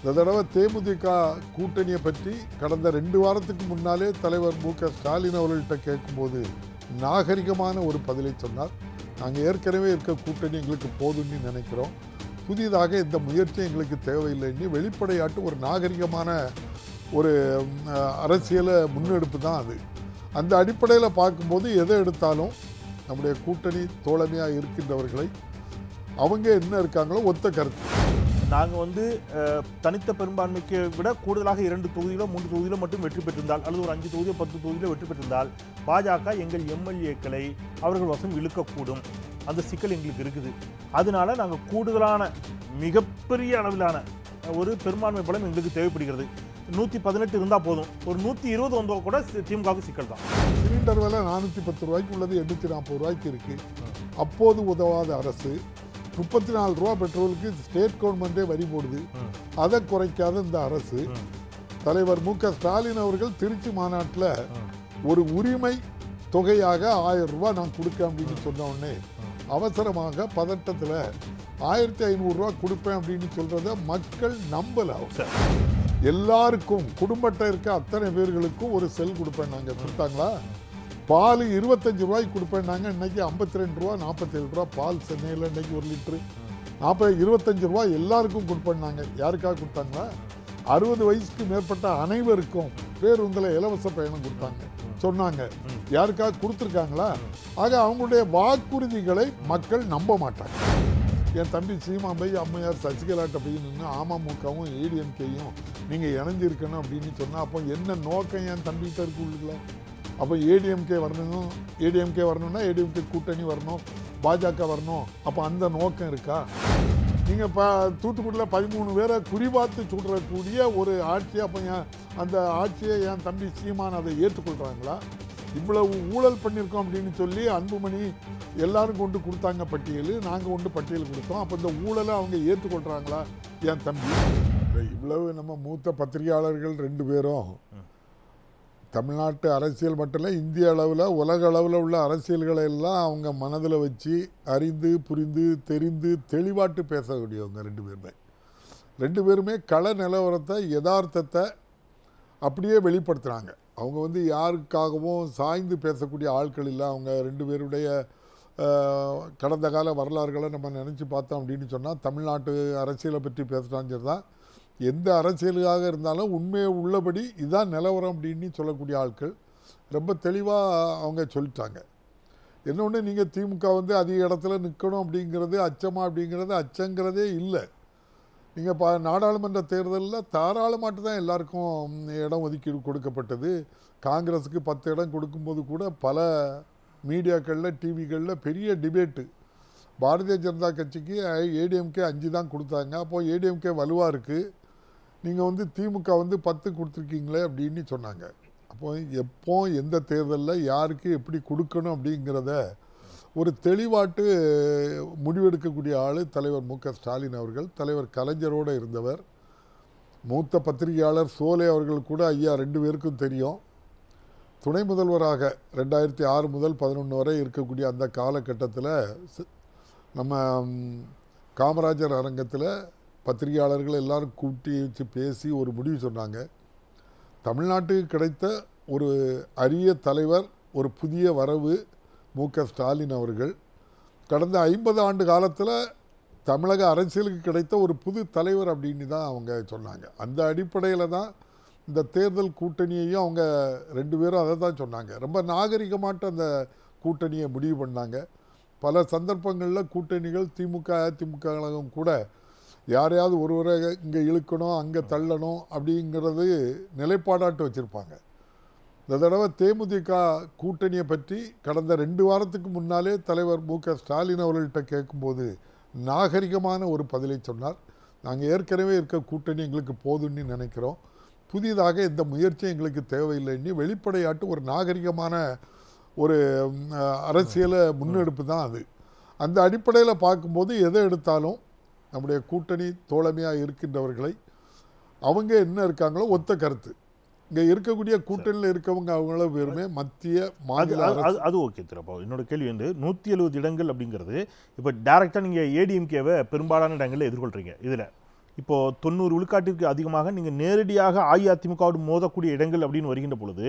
இந்த தடவை தேமுதிக கூட்டணியை பற்றி கடந்த ரெண்டு வாரத்துக்கு முன்னாலே தலைவர் மு க ஸ்டாலின் அவர்கள்ட்ட கேட்கும்போது நாகரிகமான ஒரு பதிலை சொன்னார் நாங்கள் ஏற்கனவே இருக்க கூட்டணி எங்களுக்கு போதும்னு நினைக்கிறோம் புதிதாக இந்த முயற்சி எங்களுக்கு தேவையில்லைன்னு வெளிப்படையாட்டு ஒரு நாகரிகமான ஒரு அரசியலை முன்னெடுப்பு தான் அது அந்த அடிப்படையில் பார்க்கும்போது எதை எடுத்தாலும் நம்முடைய கூட்டணி தோழமையாக இருக்கின்றவர்களை அவங்க என்ன இருக்காங்களோ ஒத்த கருத்து நாங்கள் வந்து தனித்த பெரும்பான்மைக்கு விட கூடுதலாக இரண்டு தொகுதியிலோ மூன்று தொகுதியிலோ மட்டும் வெற்றி பெற்றிருந்தால் அல்லது ஒரு அஞ்சு தொகுதியோ பத்து தொகுதியிலோ வெற்றி பெற்றிருந்தால் பாஜக எங்கள் எம்எல்ஏக்களை அவர்கள் வசம் இழுக்கக்கூடும் அந்த சிக்கல் எங்களுக்கு இருக்குது அதனால நாங்கள் கூடுதலான மிகப்பெரிய அளவிலான ஒரு பெரும்பான்மை பலம் எங்களுக்கு தேவைப்படுகிறது நூற்றி பதினெட்டு இருந்தால் போதும் ஒரு நூற்றி இருபது வந்தால் கூட திமுகவுக்கு சிக்கல் தான் சிலிண்டர் விலை நானூற்றி பத்து ரூபாய்க்கு உள்ளது எண்ணூற்றி நாற்பது ரூபாய்க்கு இருக்குது அப்போது உதவாத அரசு முப்பத்தி நாலு ரூபா பெட்ரோலுக்கு ஸ்டேட் கவர்மெண்ட்டே வரி போடுது அதை குறைக்காத இந்த அரசு தலைவர் மு ஸ்டாலின் அவர்கள் திருச்சி மாநாட்டில் ஒரு உரிமை தொகையாக ஆயிரம் ரூபா நான் கொடுக்க அப்படின்னு சொன்ன உடனே அவசரமாக பதட்டத்தில் ஆயிரத்தி ரூபா கொடுப்பேன் அப்படின்னு சொல்கிறத மக்கள் நம்பலை எல்லாருக்கும் குடும்பத்தில் இருக்க அத்தனை பேர்களுக்கும் ஒரு செல் கொடுப்பேன் நாங்கள் கொடுத்தாங்களா பால் இருபத்தஞ்சி ரூபாய்க்கு கொடுப்பேன்னாங்க இன்றைக்கி ஐம்பத்தி ரெண்டு ரூபா நாற்பத்தேழு ரூபா பால் சென்னையில் இன்றைக்கி ஒரு லிட்ரு நாற்பது இருபத்தஞ்சி ரூபா எல்லாருக்கும் கொடுப்பேன்னாங்க யாருக்காக கொடுத்தாங்களா அறுபது வயசுக்கு மேற்பட்ட அனைவருக்கும் பேருந்தில் இலவச பயணம் கொடுத்தாங்க சொன்னாங்க யாருக்காக கொடுத்துருக்காங்களா ஆக அவங்களுடைய வாக்குறுதிகளை மக்கள் நம்ப மாட்டாங்க என் தம்பி சீமா பை அம்மையார் சசிகலாட்ட பையன் நின்று அமமுகவும் ஏடிஎம்கேயும் நீங்கள் இணைஞ்சிருக்கணும் அப்படின்னு சொன்னால் அப்போ என்ன நோக்கம் என் தம்பிகிட்ட இருக்கு அப்போ ஏடிஎம்கே வரணும் ஏடிஎம்கே வரணும்னா ஏடிஎம்கே கூட்டணி வரணும் பாஜக வரணும் அப்போ அந்த நோக்கம் இருக்கா நீங்கள் இப்போ தூத்துக்குடியில் பதிமூணு பேரை குறிபார்த்து சுடுறக்கூடிய ஒரு ஆட்சியை அப்போ என் அந்த ஆட்சியை என் தம்பி சீமான் அதை ஏற்றுக்கொள்கிறாங்களா இவ்வளவு ஊழல் பண்ணியிருக்கோம் அப்படின்னு சொல்லி அன்புமணி எல்லாரும் கொண்டு கொடுத்தாங்க பட்டியல் நாங்கள் கொண்டு பட்டியல் கொடுத்தோம் அப்போ இந்த ஊழலை அவங்க ஏற்றுக்கொள்கிறாங்களா என் தம்பி இவ்வளவு நம்ம மூத்த பத்திரிகையாளர்கள் ரெண்டு பேரும் தமிழ்நாட்டு அரசியல் மட்டும் இல்லை இந்திய அளவில் உலக அளவில் உள்ள அரசியல்களை எல்லாம் அவங்க மனதில் வச்சு அறிந்து புரிந்து தெரிந்து தெளிவாட்டு பேசக்கூடியவங்க ரெண்டு பேருமே ரெண்டு பேருமே கள நிலவரத்தை யதார்த்தத்தை அப்படியே வெளிப்படுத்துகிறாங்க அவங்க வந்து யாருக்காகவும் சாய்ந்து பேசக்கூடிய ஆட்கள் இல்லை அவங்க ரெண்டு பேருடைய கடந்த கால வரலாறுகளை நம்ம நினச்சி பார்த்தோம் அப்படின்னு சொன்னால் தமிழ்நாட்டு அரசியலை பற்றி பேசுகிறாங்க தான் எந்த அரசியலுக்காக இருந்தாலும் உண்மையை உள்ளபடி இதுதான் நிலவரம் அப்படின்னு சொல்லக்கூடிய ஆட்கள் ரொம்ப தெளிவாக அவங்க சொல்லிட்டாங்க என்னொன்று நீங்கள் திமுக வந்து அதிக இடத்துல நிற்கணும் அப்படிங்கிறது அச்சமாக அப்படிங்கிறது அச்சங்கிறதே இல்லை நீங்கள் பா நாடாளுமன்ற தேர்தலில் தாராளமாட்டு தான் எல்லாருக்கும் இடம் ஒதுக்கீடு கொடுக்கப்பட்டது காங்கிரஸுக்கு பத்து இடம் கொடுக்கும்போது கூட பல மீடியாக்களில் டிவிகளில் பெரிய டிபேட்டு பாரதிய ஜனதா கட்சிக்கு ஏடிஎம்கே அஞ்சு தான் கொடுத்தாங்க அப்போது ஏடிஎம்கே வலுவாக இருக்குது நீங்கள் வந்து திமுக வந்து பத்து கொடுத்துருக்கீங்களே அப்படின்னு சொன்னாங்க அப்போ எப்போ எந்த தேர்தலில் யாருக்கு எப்படி கொடுக்கணும் அப்படிங்கிறத ஒரு தெளிவாட்டு முடிவெடுக்கக்கூடிய ஆள் தலைவர் மு ஸ்டாலின் அவர்கள் தலைவர் கலைஞரோடு இருந்தவர் மூத்த பத்திரிகையாளர் சோலே அவர்கள் கூட ஐயா ரெண்டு பேருக்கும் தெரியும் துணை முதல்வராக ரெண்டாயிரத்தி ஆறு முதல் பதினொன்று வரை இருக்கக்கூடிய அந்த காலகட்டத்தில் நம்ம காமராஜர் அரங்கத்தில் பத்திரிகையாளர்கள் எல்லாரும் கூட்டி வச்சு பேசி ஒரு முடிவு சொன்னாங்க தமிழ்நாட்டுக்கு கிடைத்த ஒரு அரிய தலைவர் ஒரு புதிய வரவு மு க ஸ்டாலின் அவர்கள் கடந்த ஐம்பது ஆண்டு காலத்தில் தமிழக அரசியலுக்கு கிடைத்த ஒரு புது தலைவர் அப்படின்னு தான் அவங்க சொன்னாங்க அந்த அடிப்படையில் தான் இந்த தேர்தல் கூட்டணியையும் அவங்க ரெண்டு பேரும் அதை தான் சொன்னாங்க ரொம்ப நாகரிகமாட்ட அந்த கூட்டணியை முடிவு பண்ணாங்க பல சந்தர்ப்பங்களில் கூட்டணிகள் திமுக அதிமுக கூட யாரையாவது ஒருவரை இங்கே இழுக்கணும் அங்கே தள்ளணும் அப்படிங்கிறது நிலைப்பாடாட்டு வச்சுருப்பாங்க இந்த தடவை தேமுதிக கூட்டணியை பற்றி கடந்த ரெண்டு வாரத்துக்கு முன்னாலே தலைவர் மு க ஸ்டாலின் அவர்கள்ட்ட கேட்கும்போது நாகரிகமான ஒரு பதிலை சொன்னார் நாங்கள் ஏற்கனவே இருக்க கூட்டணி எங்களுக்கு போதும்னு நினைக்கிறோம் புதிதாக எந்த முயற்சியும் எங்களுக்கு தேவையில்லைன்னு வெளிப்படையாட்டு ஒரு நாகரிகமான ஒரு அரசியலை முன்னெடுப்பு தான் அது அந்த அடிப்படையில் பார்க்கும்போது எதை எடுத்தாலும் நம்முடைய கூட்டணி தோழமையாக இருக்கின்றவர்களை அவங்க என்ன இருக்காங்களோ ஒத்த கருத்து இங்கே இருக்கக்கூடிய கூட்டணியில் இருக்கவங்க அவங்கள வெறுமே மத்திய மாநில அது ஓகே திருப்பா என்னோட கேள்வி வந்து நூற்றி எழுபது இடங்கள் அப்படிங்கிறது இப்போ டேரெக்டாக நீங்கள் ஏடிஎம்கேவை பெரும்பாலான இடங்களில் எதிர்கொள்கிறீங்க இதில் இப்போது தொண்ணூறு விழுக்காட்டிற்கு அதிகமாக நீங்கள் நேரடியாக அஇஅதிமுகவோடு மோதக்கூடிய இடங்கள் அப்படின்னு வருகின்ற பொழுது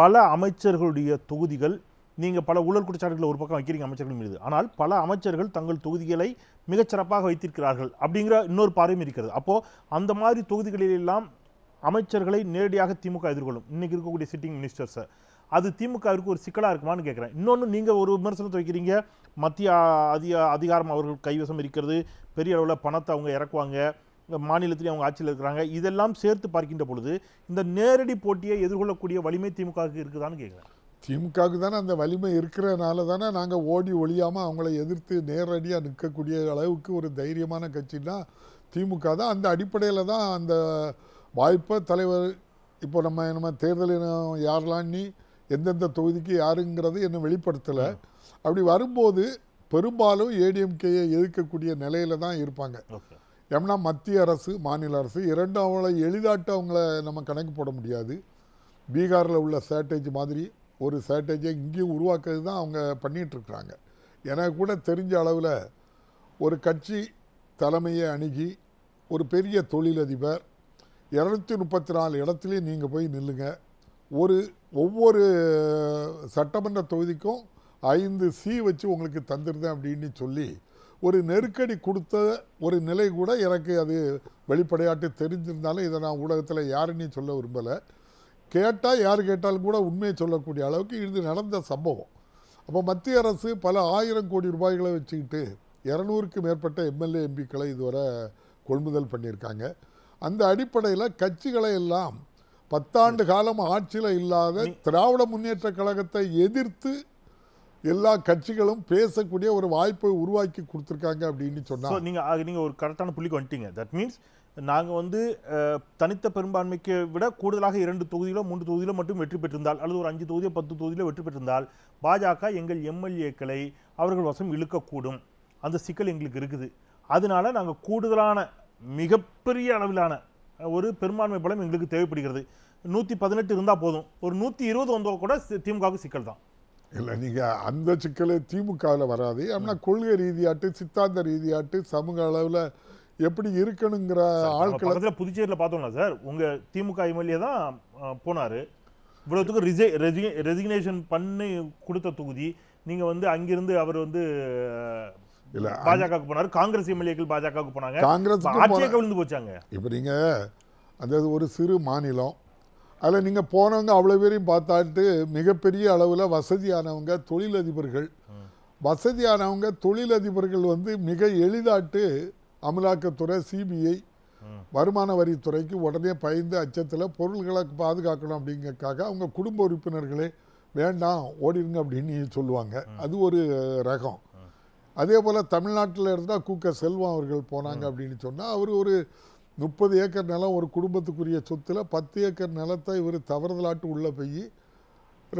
பல அமைச்சர்களுடைய தொகுதிகள் நீங்கள் பல ஊழல் குற்றச்சாட்டுகளை ஒரு பக்கம் வைக்கிறீங்க அமைச்சர்கள் மீது ஆனால் பல அமைச்சர்கள் தங்கள் தொகுதிகளை மிகச்சிறப்பாக வைத்திருக்கிறார்கள் அப்படிங்கிற இன்னொரு பார்வையும் இருக்கிறது அப்போது அந்த மாதிரி தொகுதிகளிலெல்லாம் அமைச்சர்களை நேரடியாக திமுக எதிர்கொள்ளும் இன்றைக்கி இருக்கக்கூடிய சிட்டிங் மினிஸ்டர்ஸை அது திமுகவிற்கு ஒரு சிக்கலாக இருக்குமான்னு கேட்குறேன் இன்னொன்று நீங்கள் ஒரு விமர்சனத்தை வைக்கிறீங்க மத்திய அதிக அதிகாரம் அவர்கள் கைவசம் இருக்கிறது பெரிய அளவில் பணத்தை அவங்க இறக்குவாங்க மாநிலத்திலேயே அவங்க ஆட்சியில் இருக்கிறாங்க இதெல்லாம் சேர்த்து பார்க்கின்ற பொழுது இந்த நேரடி போட்டியை எதிர்கொள்ளக்கூடிய வலிமை திமுகவுக்கு இருக்குதான்னு கேட்குறேன் திமுகவுக்கு தானே அந்த வலிமை இருக்கிறனால தானே நாங்கள் ஓடி ஒழியாமல் அவங்கள எதிர்த்து நேரடியாக நிற்கக்கூடிய அளவுக்கு ஒரு தைரியமான கட்சின்னா திமுக தான் அந்த அடிப்படையில் தான் அந்த வாய்ப்பை தலைவர் இப்போ நம்ம நம்ம தேர்தலில் யாரெல்லாம் எந்தெந்த தொகுதிக்கு யாருங்கிறது என்ன வெளிப்படுத்தலை அப்படி வரும்போது பெரும்பாலும் ஏடிஎம்கேயை எதிர்க்கக்கூடிய நிலையில தான் இருப்பாங்க ஏன்னா மத்திய அரசு மாநில அரசு இரண்டும் அவங்கள எளிதாட்ட அவங்கள நம்ம கணக்கு போட முடியாது பீகாரில் உள்ள சேட்டேஜ் மாதிரி ஒரு ஸ்ட்ராட்டஜியை இங்கேயும் உருவாக்குறது தான் அவங்க பண்ணிகிட்ருக்குறாங்க எனக்கு கூட தெரிஞ்ச அளவில் ஒரு கட்சி தலைமையை அணுகி ஒரு பெரிய தொழிலதிபர் இரநூத்தி முப்பத்தி நாலு இடத்துலையும் நீங்கள் போய் நில்லுங்க ஒரு ஒவ்வொரு சட்டமன்ற தொகுதிக்கும் ஐந்து சி வச்சு உங்களுக்கு தந்துருந்தேன் அப்படின்னு சொல்லி ஒரு நெருக்கடி கொடுத்த ஒரு நிலை கூட எனக்கு அது வெளிப்படையாட்டு தெரிஞ்சிருந்தாலும் இதை நான் ஊடகத்தில் யாருன்னு சொல்ல விரும்பலை கேட்டால் யார் கேட்டாலும் கூட உண்மையை சொல்லக்கூடிய அளவுக்கு இது நடந்த சம்பவம் அப்போ மத்திய அரசு பல ஆயிரம் கோடி ரூபாய்களை வச்சுக்கிட்டு இரநூறுக்கு மேற்பட்ட எம்எல்ஏ எம்பிக்களை இதுவரை கொள்முதல் பண்ணியிருக்காங்க அந்த அடிப்படையில் கட்சிகளை எல்லாம் பத்தாண்டு காலம் ஆட்சியில் இல்லாத திராவிட முன்னேற்ற கழகத்தை எதிர்த்து எல்லா கட்சிகளும் பேசக்கூடிய ஒரு வாய்ப்பை உருவாக்கி கொடுத்துருக்காங்க அப்படின்னு சொன்னா நீங்க நீங்க ஒரு கரெக்டான புள்ளிக்கு வந்துட்டீங்க தட் மீன்ஸ் நாங்கள் வந்து தனித்த பெரும்பான்மைக்கு விட கூடுதலாக இரண்டு தொகுதியிலோ மூன்று தொகுதியிலோ மட்டும் வெற்றி பெற்றிருந்தால் அல்லது ஒரு அஞ்சு தொகுதியோ பத்து தொகுதியிலோ வெற்றி பெற்றிருந்தால் பாஜக எங்கள் எம்எல்ஏக்களை அவர்கள் வசம் இழுக்கக்கூடும் அந்த சிக்கல் எங்களுக்கு இருக்குது அதனால நாங்கள் கூடுதலான மிகப்பெரிய அளவிலான ஒரு பெரும்பான்மை பலம் எங்களுக்கு தேவைப்படுகிறது நூற்றி பதினெட்டு இருந்தால் போதும் ஒரு நூற்றி இருபது வந்தால் கூட திமுகவுக்கு சிக்கல் தான் இல்லை நீங்கள் அந்த சிக்கலே திமுகவில் வராது அப்படின்னா கொள்கை ரீதியாட்டு சித்தாந்த ரீதியாட்டு சமூக அளவில் எப்படி இருக்கணுங்கிற ஆட்கள் புதுச்சேரியில் பார்த்தோம்ல சார் உங்கள் திமுக எம்எல்ஏ தான் போனார் இவ்வளோத்துக்கு ரிசை ரெசிக்னேஷன் பண்ணி கொடுத்த தொகுதி நீங்கள் வந்து அங்கிருந்து அவர் வந்து இல்ல பாஜகவுக்கு போனாரு காங்கிரஸ் எம்எல்ஏக்கள் பாஜக போனாங்க காங்கிரஸ் ஆட்சியை கவிழ்ந்து போச்சாங்க இப்போ நீங்க அந்த ஒரு சிறு மாநிலம் அதில் நீங்கள் போனவங்க அவ்வளோ பேரையும் பார்த்தாட்டு மிகப்பெரிய அளவில் வசதியானவங்க தொழிலதிபர்கள் வசதியானவங்க தொழிலதிபர்கள் வந்து மிக எளிதாட்டு அமலாக்கத்துறை சிபிஐ வருமான வரித்துறைக்கு உடனே பயந்து அச்சத்தில் பொருள்களை பாதுகாக்கணும் அப்படிங்கிறக்காக அவங்க குடும்ப உறுப்பினர்களே வேண்டாம் ஓடிடுங்க அப்படின்னு சொல்லுவாங்க அது ஒரு ரகம் அதே போல் தமிழ்நாட்டில் இருந்தால் கூக்க செல்வம் அவர்கள் போனாங்க அப்படின்னு சொன்னால் அவர் ஒரு முப்பது ஏக்கர் நிலம் ஒரு குடும்பத்துக்குரிய சொத்தில் பத்து ஏக்கர் நிலத்தை இவர் தவறுதலாட்டு உள்ளே போய்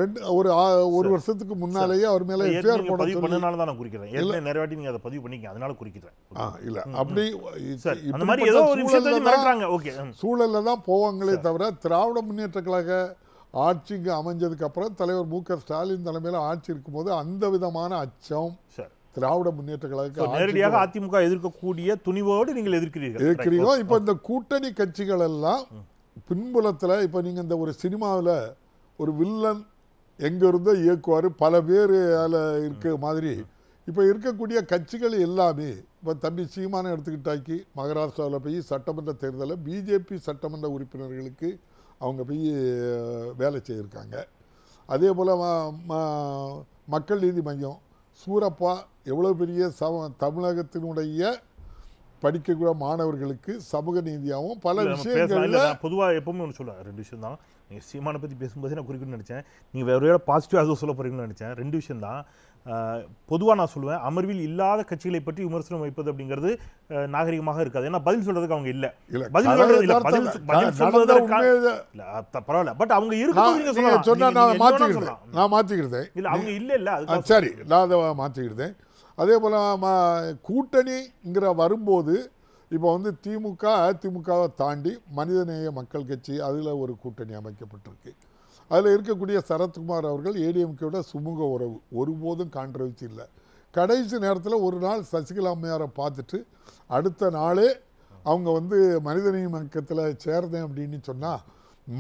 ரெண்டு ஒரு ஒரு வருஷத்துக்கு முன்னாலேயே அவர் மேலே எஃப்ஐஆர் போட பதிவு பண்ணனால தான் நான் குறிக்கிறேன் இல்லை நிறைய வாட்டி நீங்கள் அதை பதிவு பண்ணிக்க அதனால குறிக்கிறேன் ஆ இல்லை அப்படி சரி இந்த மாதிரி ஏதோ ஒரு விஷயத்தை ஓகே சூழலில் தான் போவாங்களே தவிர திராவிட முன்னேற்ற கழக ஆட்சி இங்கே அமைஞ்சதுக்கு அப்புறம் தலைவர் மு க ஸ்டாலின் தலைமையில் ஆட்சி இருக்கும்போது அந்த விதமான அச்சம் திராவிட முன்னேற்ற கழக நேரடியாக அதிமுக எதிர்க்கக்கூடிய துணிவோடு நீங்கள் எதிர்க்கிறீர்கள் எதிர்க்கிறீங்களோ இப்போ இந்த கூட்டணி கட்சிகள் எல்லாம் பின்புலத்தில் இப்போ நீங்கள் இந்த ஒரு சினிமாவில் ஒரு வில்லன் எங்கேருந்தோ இயக்குவார் பல பேர் அதில் இருக்க மாதிரி இப்போ இருக்கக்கூடிய கட்சிகள் எல்லாமே இப்போ தம்பி சீமானம் எடுத்துக்கிட்டாக்கி மகாராஷ்டிராவில் போய் சட்டமன்ற தேர்தலில் பிஜேபி சட்டமன்ற உறுப்பினர்களுக்கு அவங்க போய் வேலை செய்திருக்காங்க அதே போல் மக்கள் நீதி மையம் சூரப்பா எவ்வளோ பெரிய சம தமிழகத்தினுடைய படிக்கக்கூடிய மாணவர்களுக்கு சமூக நீதியாகவும் பல விஷயங்கள் பொதுவாக எப்பவுமே ஒன்று சொல்லுவாங்க ரெண்டு விஷயம் தான் நீங்கள் சீமான பற்றி பேசும்போது நான் குறிக்கணும்னு நினச்சேன் நீங்கள் வேறு வேறு பாசிட்டிவாக அதுவும் சொல்ல போகிறீங்கன்னு நினச்சேன் ரெண்டு விஷயம் தான் பொதுவாக நான் சொல்லுவேன் அமர்வில் இல்லாத கட்சிகளை பற்றி விமர்சனம் வைப்பது அப்படிங்கிறது நாகரிகமாக இருக்காது ஏன்னா பதில் சொல்றதுக்கு அவங்க இல்லை பதில் இல்லை பரவாயில்ல பட் அவங்க இருக்கு நான் மாற்றிக்கிறேன் நான் இல்லை அவங்க இல்லை இல்லை சரி நான் அதை மாற்றிக்கிறேன் அதே போல் கூட்டணிங்கிற வரும்போது இப்போ வந்து திமுக அதிமுகவை தாண்டி மனிதநேய மக்கள் கட்சி அதில் ஒரு கூட்டணி அமைக்கப்பட்டிருக்கு அதில் இருக்கக்கூடிய சரத்குமார் அவர்கள் ஏடிஎம்கேயோட சுமூக உறவு ஒருபோதும் கான்ட்ரவர்ச்சி இல்லை கடைசி நேரத்தில் ஒரு நாள் சசிகலா அம்மையாரை பார்த்துட்டு அடுத்த நாளே அவங்க வந்து மனிதநேய மக்கத்தில் சேர்ந்தேன் அப்படின்னு சொன்னால்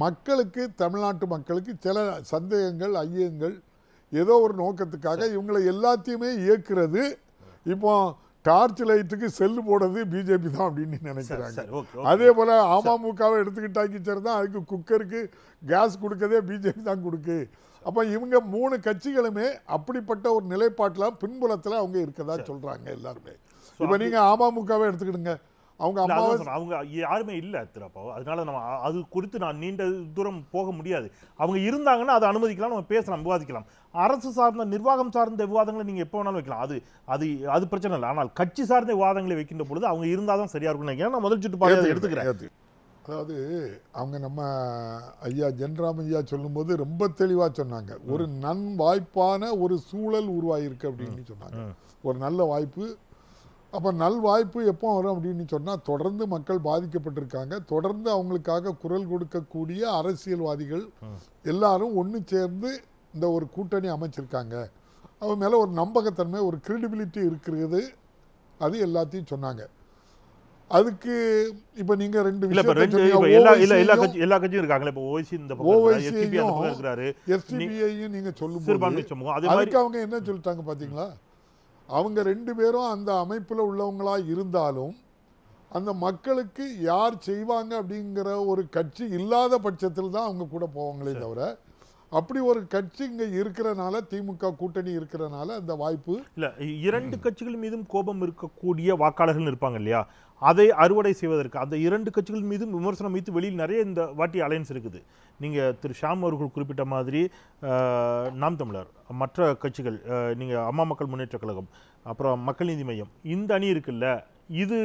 மக்களுக்கு தமிழ்நாட்டு மக்களுக்கு சில சந்தேகங்கள் ஐயங்கள் ஏதோ ஒரு நோக்கத்துக்காக இவங்களை எல்லாத்தையுமே இயக்குறது இப்போ டார்ச் லைட்டுக்கு செல்லு போடுறது பிஜேபி தான் அப்படின்னு நினைக்கிறாங்க அதே போல் அமமுகவை எடுத்துக்கிட்டாக்கி சரி தான் அதுக்கு குக்கருக்கு கேஸ் கொடுக்கதே பிஜேபி தான் கொடுக்கு அப்போ இவங்க மூணு கட்சிகளுமே அப்படிப்பட்ட ஒரு நிலைப்பாட்டில் பின்புலத்தில் அவங்க இருக்கதா சொல்கிறாங்க எல்லாருமே இப்போ நீங்கள் அமமுகவை எடுத்துக்கிடுங்க அவங்க அவங்க யாருமே இல்லை திருப்பா அதனால நம்ம அது குறித்து நான் நீண்ட தூரம் போக முடியாது அவங்க இருந்தாங்கன்னா அதை அனுமதிக்கலாம் நம்ம பேசலாம் விவாதிக்கலாம் அரசு சார்ந்த நிர்வாகம் சார்ந்த விவாதங்களை நீங்கள் எப்போ வேணாலும் வைக்கலாம் அது அது அது பிரச்சனை இல்லை ஆனால் கட்சி சார்ந்த விவாதங்களை வைக்கின்ற பொழுது அவங்க இருந்தால் தான் சரியாக இருக்கும் நினைக்கிறேன் நான் முதல் சுட்டு பார்த்து எடுத்துக்கிறேன் அதாவது அவங்க நம்ம ஐயா ஜென்ராம் ஐயா சொல்லும்போது ரொம்ப தெளிவாக சொன்னாங்க ஒரு நன் வாய்ப்பான ஒரு சூழல் உருவாகியிருக்கு அப்படின்னு சொன்னாங்க ஒரு நல்ல வாய்ப்பு அப்போ நல்வாய்ப்பு எப்போ வரும் அப்படின்னு சொன்னால் தொடர்ந்து மக்கள் பாதிக்கப்பட்டிருக்காங்க தொடர்ந்து அவங்களுக்காக குரல் கொடுக்கக்கூடிய அரசியல்வாதிகள் எல்லாரும் ஒன்று சேர்ந்து இந்த ஒரு கூட்டணி அமைச்சிருக்காங்க அவன் மேலே ஒரு நம்பகத்தன்மை ஒரு கிரெடிபிலிட்டி இருக்கிறது அது எல்லாத்தையும் சொன்னாங்க அதுக்கு இப்போ நீங்கள் ரெண்டு எல்லா கட்சியும் இருக்காங்களே இப்போ ஓசி இந்த எஸ்டிபிஐயும் நீங்கள் அதுக்கு அவங்க என்ன சொல்லிட்டாங்க பார்த்தீங்களா அவங்க ரெண்டு பேரும் அந்த அமைப்பில் உள்ளவங்களாக இருந்தாலும் அந்த மக்களுக்கு யார் செய்வாங்க அப்படிங்கிற ஒரு கட்சி இல்லாத பட்சத்தில் தான் அவங்க கூட போவாங்களே தவிர அப்படி ஒரு கட்சி இங்கே இருக்கிறனால திமுக கூட்டணி இருக்கிறனால அந்த வாய்ப்பு இல்லை இரண்டு கட்சிகள் மீதும் கோபம் இருக்கக்கூடிய வாக்காளர்கள் இருப்பாங்க இல்லையா அதை அறுவடை செய்வதற்கு அந்த இரண்டு கட்சிகள் மீதும் விமர்சனம் வைத்து வெளியில் நிறைய இந்த வாட்டி அலையன்ஸ் இருக்குது நீங்கள் திரு ஷாம் அவர்கள் குறிப்பிட்ட மாதிரி நாம் தமிழர் மற்ற கட்சிகள் நீங்கள் அம்மா மக்கள் முன்னேற்ற கழகம் அப்புறம் மக்கள் நீதி மையம் இந்த அணி இருக்குல்ல இது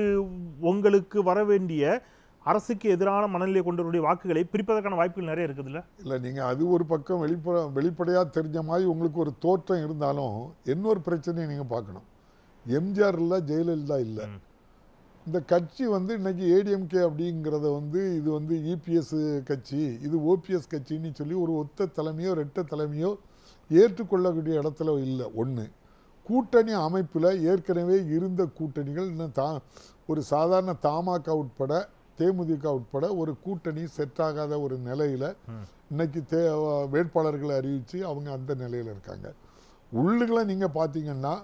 உங்களுக்கு வர வேண்டிய அரசுக்கு எதிரான மனநிலை கொண்டவருடைய வாக்குகளை பிரிப்பதற்கான வாய்ப்புகள் நிறைய இருக்குதுல்ல இல்லை நீங்கள் அது ஒரு பக்கம் வெளிப்பட வெளிப்படையாக தெரிஞ்ச மாதிரி உங்களுக்கு ஒரு தோற்றம் இருந்தாலும் இன்னொரு பிரச்சனையை நீங்கள் பார்க்கணும் எம்ஜிஆர் இல்லை ஜெயலலிதா இல்லை இந்த கட்சி வந்து இன்றைக்கி ஏடிஎம்கே அப்படிங்கிறத வந்து இது வந்து இபிஎஸ் e கட்சி இது ஓபிஎஸ் கட்சின்னு சொல்லி ஒரு ஒத்த தலைமையோ ரெட்ட தலைமையோ ஏற்றுக்கொள்ளக்கூடிய இடத்துல இல்லை ஒன்று கூட்டணி அமைப்பில் ஏற்கனவே இருந்த கூட்டணிகள் இன்னும் தா ஒரு சாதாரண தாமாக்கா உட்பட தேமுதிக உட்பட ஒரு கூட்டணி செட் ஆகாத ஒரு நிலையில் இன்னைக்கு தே வேட்பாளர்களை அறிவித்து அவங்க அந்த நிலையில் இருக்காங்க உள்ளுகளை நீங்கள் பார்த்தீங்கன்னா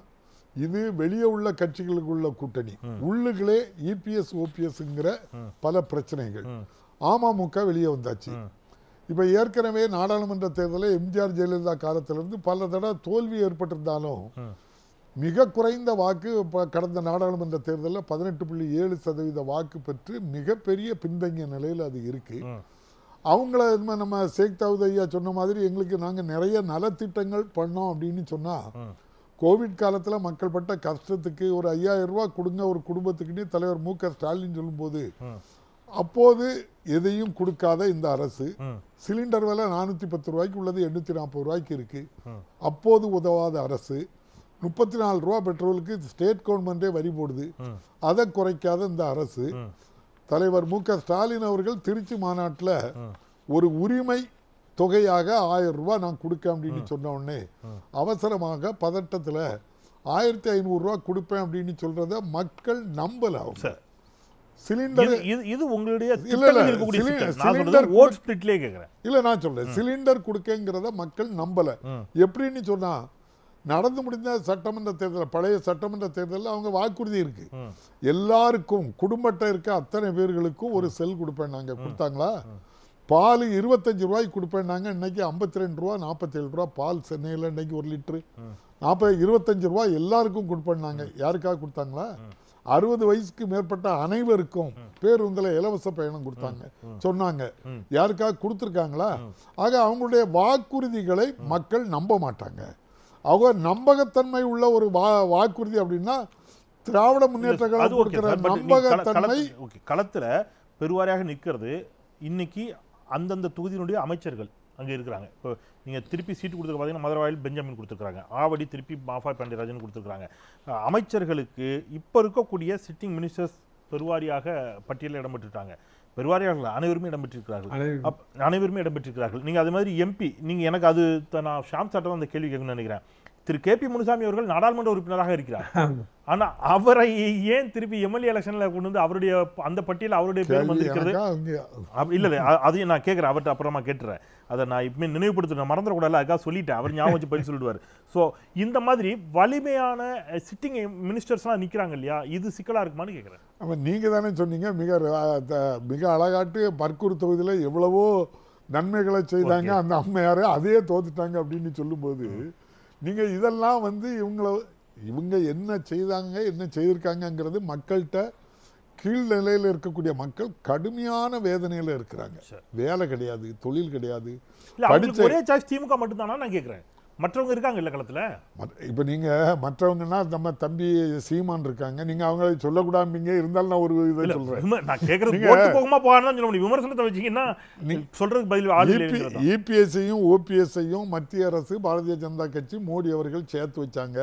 இது வெளியே உள்ள கட்சிகளுக்குள்ள கூட்டணி உள்ளுகளே இபிஎஸ் e ஓபிஎஸ்ங்கிற பல பிரச்சனைகள் அமமுக வெளியே வந்தாச்சு இப்போ ஏற்கனவே நாடாளுமன்ற தேர்தலில் எம்ஜிஆர் ஜெயலலிதா காலத்திலிருந்து பல தடவை தோல்வி ஏற்பட்டிருந்தாலும் மிக குறைந்த வாக்கு கடந்த நாடாளுமன்ற தேர்தலில் பதினெட்டு புள்ளி ஏழு சதவீத வாக்கு பெற்று மிகப்பெரிய பின்தங்கிய நிலையில் அது இருக்கு அவங்கள நம்ம சேக் தாவூத் ஐயா சொன்ன மாதிரி எங்களுக்கு நாங்கள் நிறைய நலத்திட்டங்கள் பண்ணோம் அப்படின்னு சொன்னால் கோவிட் காலத்தில் மக்கள் பட்ட கஷ்டத்துக்கு ஒரு ஐயாயிரம் ரூபா கொடுங்க ஒரு குடும்பத்துக்குன்னு தலைவர் மு க ஸ்டாலின் சொல்லும்போது அப்போது எதையும் கொடுக்காத இந்த அரசு சிலிண்டர் விலை நானூற்றி பத்து ரூபாய்க்கு உள்ளது எண்ணூற்றி நாற்பது ரூபாய்க்கு இருக்குது அப்போது உதவாத அரசு முப்பத்தி நாலு ரூபா பெட்ரோலுக்கு ஸ்டேட் கவர்மெண்ட்டே வரி போடுது அதை குறைக்காத இந்த அரசு தலைவர் மு க ஸ்டாலின் அவர்கள் திருச்சி மாநாட்டில் ஒரு உரிமை தொகையாக ஆயிரம் ரூபா நான் கொடுக்க அப்படின்னு சொன்ன உடனே அவசரமாக பதட்டத்தில் ஆயிரத்தி ஐநூறுரூவா கொடுப்பேன் அப்படின்னு சொல்கிறத மக்கள் நம்பலை அவங்க சிலிண்டர் இது உங்களுடைய சிலிண்டர் கேட்குறேன் இல்லை நான் சொல்கிறேன் சிலிண்டர் கொடுக்கங்கிறத மக்கள் நம்பலை எப்படின்னு சொன்னால் நடந்து முடிந்த சட்டமன்ற தேர்தல் பழைய சட்டமன்ற தேர்தலில் அவங்க வாக்குறுதி இருக்கு எல்லாருக்கும் குடும்பத்தை இருக்க அத்தனை பேர்களுக்கும் ஒரு செல் கொடுப்பேன் நாங்கள் கொடுத்தாங்களா பால் இருபத்தஞ்சி ரூபாய்க்கு கொடுப்பேன்னாங்க இன்றைக்கி ஐம்பத்தி ரெண்டு ரூபா நாற்பத்தேழு ரூபா பால் சென்னையில் இன்றைக்கி ஒரு லிட்ரு நாற்பது இருபத்தஞ்சி ரூபா எல்லாருக்கும் கொடுப்பேன்னாங்க யாருக்காக கொடுத்தாங்களா அறுபது வயசுக்கு மேற்பட்ட அனைவருக்கும் பேருந்தில் இலவச பயணம் கொடுத்தாங்க சொன்னாங்க யாருக்காக கொடுத்துருக்காங்களா ஆக அவங்களுடைய வாக்குறுதிகளை மக்கள் நம்ப மாட்டாங்க அவங்க நம்பகத்தன்மை உள்ள ஒரு வா வாக்குறுதி அப்படின்னா திராவிட முன்னேற்ற கழகம் கொடுக்கிற நம்பகத்தன்மை களத்தில் பெருவாரியாக நிற்கிறது இன்னைக்கு அந்தந்த தொகுதியினுடைய அமைச்சர்கள் அங்கே இருக்கிறாங்க இப்போ நீங்கள் திருப்பி சீட்டு கொடுத்துருக்க பார்த்தீங்கன்னா மதுரவாயில் பெஞ்சமின் கொடுத்துருக்காங்க ஆவடி திருப்பி மாஃபா பாண்டியராஜன் கொடுத்துருக்குறாங்க அமைச்சர்களுக்கு இப்போ இருக்கக்கூடிய சிட்டிங் மினிஸ்டர்ஸ் பெருவாரியாக பட்டியலில் இடம்பெற்றுட்டாங்க பெருவாரியாக அனைவருமே இடம்பெற்றிருக்கிறார்கள் அப் அனைவருமே இடம்பெற்றிருக்கிறார்கள் நீங்கள் அது மாதிரி எம்பி நீங்கள் எனக்கு அது நான் ஷாம் சாட்டை அந்த கேள்வி கேட்கணும்னு நினைக்கிறேன் திரு கே பி முனுசாமி அவர்கள் நாடாளுமன்ற உறுப்பினராக இருக்கிறார் ஆனா அவரை ஏன் திருப்பி எம்எல்ஏ எலெக்ஷன்ல கொண்டு வந்து அவருடைய அந்த பட்டியல் அவருடைய பேர் வந்திருக்கிறது இல்ல அதையும் நான் கேட்கிறேன் அவர்கிட்ட அப்புறமா கேட்டுறேன் அதை நான் இப்பவுமே நினைவுபடுத்த மறந்துடக்கூடாது அதுக்காக சொல்லிட்டேன் அவர் ஞாபகம் வச்சு பதில் சொல்லிடுவார் ஸோ இந்த மாதிரி வலிமையான சிட்டிங் மினிஸ்டர்ஸ்லாம் நிற்கிறாங்க இல்லையா இது சிக்கலாக இருக்குமான்னு கேட்குறேன் ஆமாம் நீங்கள் தானே சொன்னீங்க மிக மிக அழகாட்டு பர்கூர் தொகுதியில் எவ்வளவோ நன்மைகளை செய்தாங்க அந்த அம்மையாரு அதையே தோத்துட்டாங்க அப்படின்னு சொல்லும்போது நீங்கள் இதெல்லாம் வந்து இவங்கள இவங்க என்ன செய்தாங்க என்ன செய்திருக்காங்கங்கிறது மக்கள்கிட்ட கீழ் இருக்கக்கூடிய மக்கள் கடுமையான வேதனையில் இருக்கிறாங்க வேலை கிடையாது தொழில் கிடையாது ஒரே சாய்ஸ் திமுக மட்டும்தானா நான் கேட்குறேன் மற்றவங்க இருக்காங்க இல்லை களத்தில் இப்போ நீங்கள் மற்றவங்கன்னா நம்ம தம்பி சீமான் இருக்காங்க நீங்கள் அவங்க சொல்லக்கூடாமீங்க இருந்தாலும் நான் ஒரு இதை சொல்கிறேன் நான் கேட்குறது போகமா போகாதான் சொல்ல முடியும் விமர்சனத்தை வச்சிங்கன்னா சொல்கிறதுக்கு பதில் இபிஎஸ்ஐயும் e e ஓபிஎஸ்ஐயும் மத்திய அரசு பாரதிய ஜனதா கட்சி மோடி அவர்கள் சேர்த்து வச்சாங்க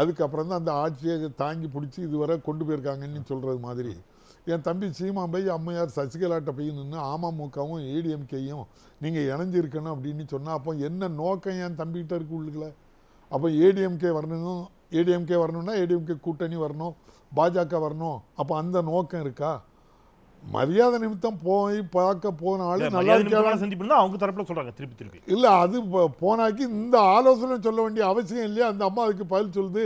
அதுக்கப்புறம் தான் அந்த ஆட்சியை தாங்கி பிடிச்சி இதுவரை கொண்டு போயிருக்காங்கன்னு சொல்கிறது மாதிரி என் தம்பி சீமான் பை அம்மையார் சசிகலாட்ட போய் நின்று அமமுகவும் ஏடிஎம்கேயும் நீங்கள் இணைஞ்சிருக்கணும் அப்படின்னு சொன்னால் அப்போ என்ன நோக்கம் என் தம்பிகிட்ட இருக்கு உள்ள அப்போ ஏடிஎம்கே வரணும் ஏடிஎம்கே வரணும்னா ஏடிஎம்கே கூட்டணி வரணும் பாஜக வரணும் அப்போ அந்த நோக்கம் இருக்கா மரியாதை நிமித்தம் போய் பார்க்க போனாலும் நல்லா இருக்கா சந்திப்பு அவங்க தரப்புல சொல்கிறாங்க திருப்பி திருப்பி அது போனாக்கி இந்த ஆலோசனை சொல்ல வேண்டிய அவசியம் இல்லையா அந்த அம்மா அதுக்கு பதில் சொல்லுது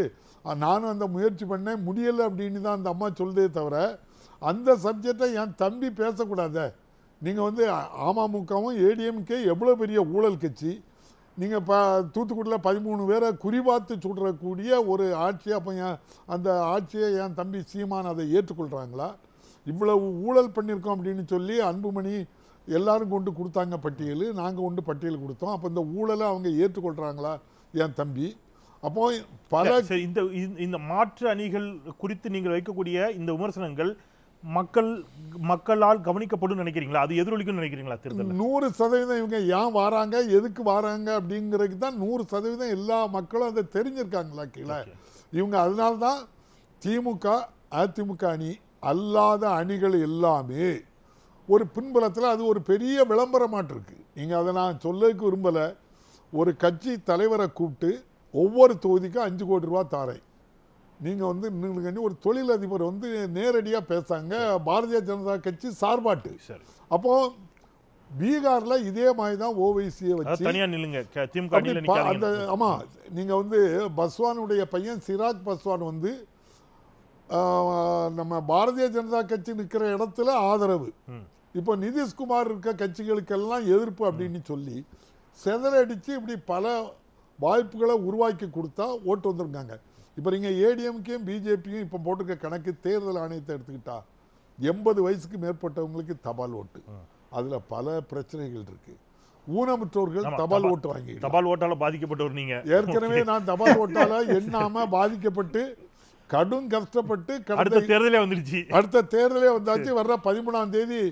நானும் அந்த முயற்சி பண்ணேன் முடியலை அப்படின்னு தான் அந்த அம்மா சொல்லுதே தவிர அந்த சப்ஜெக்டை என் தம்பி பேசக்கூடாத நீங்கள் வந்து அமமுகவும் ஏடிஎம்கே எவ்வளோ பெரிய ஊழல் கட்சி நீங்கள் இப்போ தூத்துக்குடியில் பதிமூணு பேரை குறிபார்த்து சுடுறக்கூடிய ஒரு ஆட்சியை அப்போ என் அந்த ஆட்சியை என் தம்பி சீமான் அதை ஏற்றுக்கொள்கிறாங்களா இவ்வளவு ஊழல் பண்ணியிருக்கோம் அப்படின்னு சொல்லி அன்புமணி எல்லாரும் கொண்டு கொடுத்தாங்க பட்டியல் நாங்கள் கொண்டு பட்டியல் கொடுத்தோம் அப்போ இந்த ஊழலை அவங்க ஏற்றுக்கொள்கிறாங்களா என் தம்பி அப்போ பல இந்த இந்த மாற்று அணிகள் குறித்து நீங்கள் வைக்கக்கூடிய இந்த விமர்சனங்கள் மக்கள் மக்களால் கவனிக்கப்படும் நினைக்கிறீங்களா அது எதிரொலிக்கும் நினைக்கிறீங்களா தேர்தல் நூறு சதவீதம் இவங்க ஏன் வராங்க எதுக்கு வராங்க அப்படிங்கிறதுக்கு தான் நூறு சதவீதம் எல்லா மக்களும் அதை தெரிஞ்சிருக்காங்களா கீழே இவங்க அதனால்தான் திமுக அதிமுக அணி அல்லாத அணிகள் எல்லாமே ஒரு பின்புலத்தில் அது ஒரு பெரிய விளம்பரமாட்டிருக்கு நீங்கள் அதை நான் சொல்லக்கு விரும்பலை ஒரு கட்சி தலைவரை கூப்பிட்டு ஒவ்வொரு தொகுதிக்கும் அஞ்சு கோடி ரூபா தாரேன் நீங்கள் வந்து நீங்களுக்காண்டி ஒரு தொழிலதிபர் வந்து நேரடியாக பேசாங்க பாரதிய ஜனதா கட்சி சார்பாட்டு சரி பீகார்ல பீகாரில் இதே மாதிரி தான் ஓவைசியை வச்சு தனியாக நில்லுங்க திமுக அந்த ஆமாம் நீங்கள் வந்து பஸ்வானுடைய பையன் சிராஜ் பஸ்வான் வந்து நம்ம பாரதிய ஜனதா கட்சி நிற்கிற இடத்துல ஆதரவு இப்போ நிதிஷ்குமார் இருக்க கட்சிகளுக்கெல்லாம் எதிர்ப்பு அப்படின்னு சொல்லி செதறடிச்சு இப்படி பல வாய்ப்புகளை உருவாக்கி கொடுத்தா ஓட்டு வந்திருக்காங்க இப்போ நீங்கள் ஏடிஎம்கேயும் பிஜேபியும் இப்போ போட்டிருக்க கணக்கு தேர்தல் ஆணையத்தை எடுத்துக்கிட்டா எண்பது வயசுக்கு மேற்பட்டவங்களுக்கு தபால் ஓட்டு அதில் பல பிரச்சனைகள் இருக்குது ஊனமுற்றோர்கள் தபால் ஓட்டு வாங்கி தபால் ஓட்டால பாதிக்கப்பட்டவர் நீங்க ஏற்கனவே நான் தபால் ஓட்டால எண்ணாம பாதிக்கப்பட்டு கடும் கஷ்டப்பட்டு அடுத்த தேர்தலே வந்துடுச்சு அடுத்த தேர்தலே வந்தாச்சு வர்ற பதிமூணாம் தேதி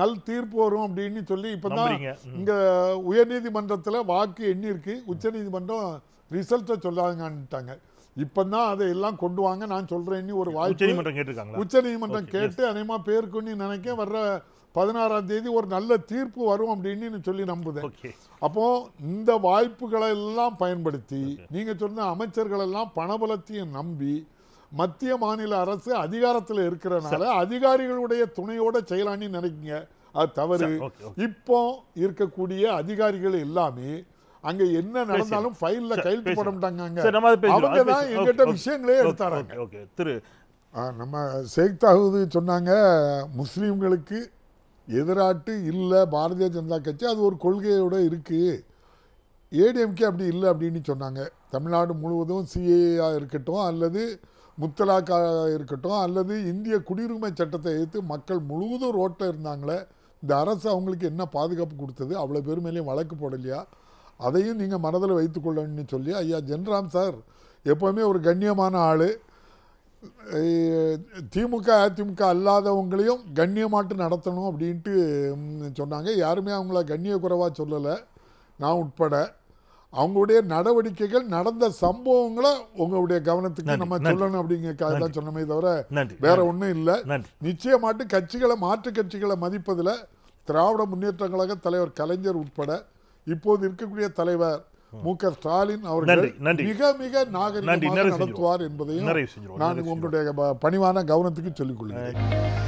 நல் தீர்ப்பு வரும் அப்படின்னு சொல்லி இப்பதான் இங்க உயர்நீதிமன்றத்துல வாக்கு எண்ணி இருக்கு உச்ச நீதிமன்றம் ரிசல்ட்டை சொல்லாதாங்கன்ட்டாங்க இப்போ தான் எல்லாம் கொண்டு வாங்க நான் சொல்றேன் ஒரு வாய்ப்பு நீதிமன்றம் கேட்டிருக்காங்க உச்சநீதிமன்றம் கேட்டு அதேமா பேருக்குன்னு நினைக்க வர்ற பதினாறாம் தேதி ஒரு நல்ல தீர்ப்பு வரும் அப்படின்னு சொல்லி நம்புதேன் அப்போது இந்த வாய்ப்புகளை எல்லாம் பயன்படுத்தி நீங்கள் சொன்ன அமைச்சர்கள் எல்லாம் பணபலத்தையும் நம்பி மத்திய மாநில அரசு அதிகாரத்தில் இருக்கிறனால அதிகாரிகளுடைய துணையோட செயலான்னு நினைக்கீங்க அது தவறு இப்போ இருக்கக்கூடிய அதிகாரிகள் எல்லாமே அங்க என்ன நடந்தாலும் ஃபைல்ல கையெழுத்து போட மாட்டாங்க அவங்க தான் எங்கிட்ட விஷயங்களே எடுத்தாராங்க ஓகே திரு நம்ம சேக் தாகூது சொன்னாங்க முஸ்லீம்களுக்கு எதிராட்டு இல்லை பாரதிய ஜனதா கட்சி அது ஒரு கொள்கையோடு இருக்குது ஏடிஎம்கே அப்படி இல்லை அப்படின்னு சொன்னாங்க தமிழ்நாடு முழுவதும் சிஏஆ இருக்கட்டும் அல்லது முத்தலாக்காக இருக்கட்டும் அல்லது இந்திய குடியுரிமை சட்டத்தை எதிர்த்து மக்கள் முழுவதும் ரோட்டில் இருந்தாங்களே இந்த அரசு அவங்களுக்கு என்ன பாதுகாப்பு கொடுத்தது அவ்வளோ பேர் வழக்கு போடலையா அதையும் நீங்கள் மனதில் வைத்துக்கொள்ளணும்னு சொல்லி ஐயா ஜென்ராம் சார் எப்போவுமே ஒரு கண்ணியமான ஆள் திமுக அதிமுக அல்லாதவங்களையும் கண்ணியமாட்டு நடத்தணும் அப்படின்ட்டு சொன்னாங்க யாருமே அவங்கள கண்ணிய குறைவாக சொல்லலை நான் உட்பட அவங்களுடைய நடவடிக்கைகள் நடந்த சம்பவங்களை உங்களுடைய கவனத்துக்கு நம்ம சொல்லணும் அப்படிங்கிறக்காக தான் சொன்னமே தவிர வேற ஒன்றும் இல்லை நிச்சயமாட்டு கட்சிகளை மாற்று கட்சிகளை மதிப்பதில் திராவிட முன்னேற்ற கழக தலைவர் கலைஞர் உட்பட இப்போது இருக்கக்கூடிய தலைவர் மு க ஸ்டாலின் அவர்கள் மிக மிக நாகரிகமாக நடத்துவார் என்பதையும் நான் உங்களுடைய பணிவான கவனத்துக்கு சொல்லிக் கொள்கிறேன்